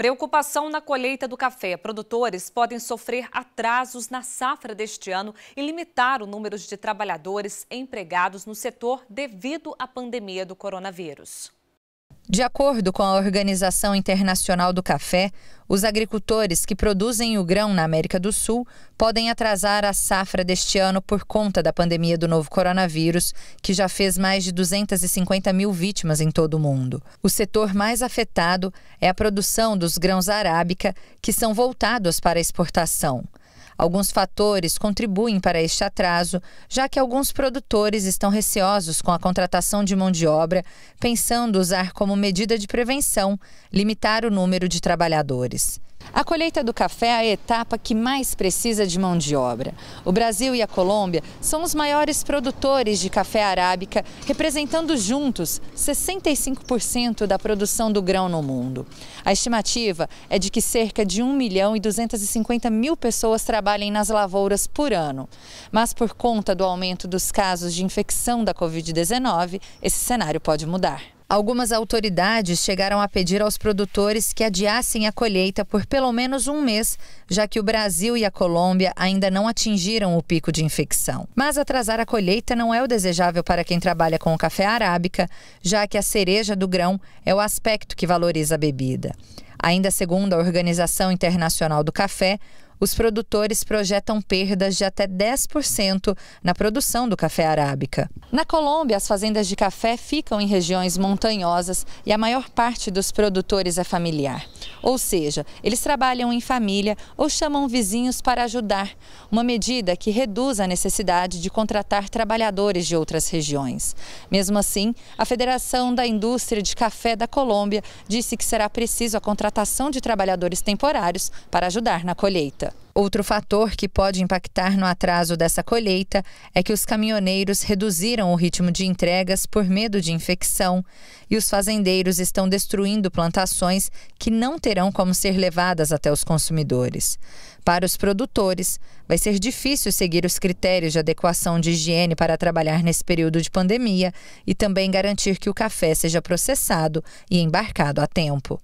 Preocupação na colheita do café. Produtores podem sofrer atrasos na safra deste ano e limitar o número de trabalhadores empregados no setor devido à pandemia do coronavírus. De acordo com a Organização Internacional do Café, os agricultores que produzem o grão na América do Sul podem atrasar a safra deste ano por conta da pandemia do novo coronavírus, que já fez mais de 250 mil vítimas em todo o mundo. O setor mais afetado é a produção dos grãos arábica, que são voltados para exportação. Alguns fatores contribuem para este atraso, já que alguns produtores estão receosos com a contratação de mão de obra, pensando usar como medida de prevenção limitar o número de trabalhadores. A colheita do café é a etapa que mais precisa de mão de obra. O Brasil e a Colômbia são os maiores produtores de café arábica, representando juntos 65% da produção do grão no mundo. A estimativa é de que cerca de 1 milhão e 250 mil pessoas trabalhem nas lavouras por ano. Mas por conta do aumento dos casos de infecção da Covid-19, esse cenário pode mudar. Algumas autoridades chegaram a pedir aos produtores que adiassem a colheita por pelo menos um mês, já que o Brasil e a Colômbia ainda não atingiram o pico de infecção. Mas atrasar a colheita não é o desejável para quem trabalha com o café arábica, já que a cereja do grão é o aspecto que valoriza a bebida. Ainda segundo a Organização Internacional do Café, os produtores projetam perdas de até 10% na produção do café arábica. Na Colômbia, as fazendas de café ficam em regiões montanhosas e a maior parte dos produtores é familiar. Ou seja, eles trabalham em família ou chamam vizinhos para ajudar, uma medida que reduz a necessidade de contratar trabalhadores de outras regiões. Mesmo assim, a Federação da Indústria de Café da Colômbia disse que será preciso a contratação de trabalhadores temporários para ajudar na colheita. Outro fator que pode impactar no atraso dessa colheita é que os caminhoneiros reduziram o ritmo de entregas por medo de infecção e os fazendeiros estão destruindo plantações que não terão como ser levadas até os consumidores. Para os produtores, vai ser difícil seguir os critérios de adequação de higiene para trabalhar nesse período de pandemia e também garantir que o café seja processado e embarcado a tempo.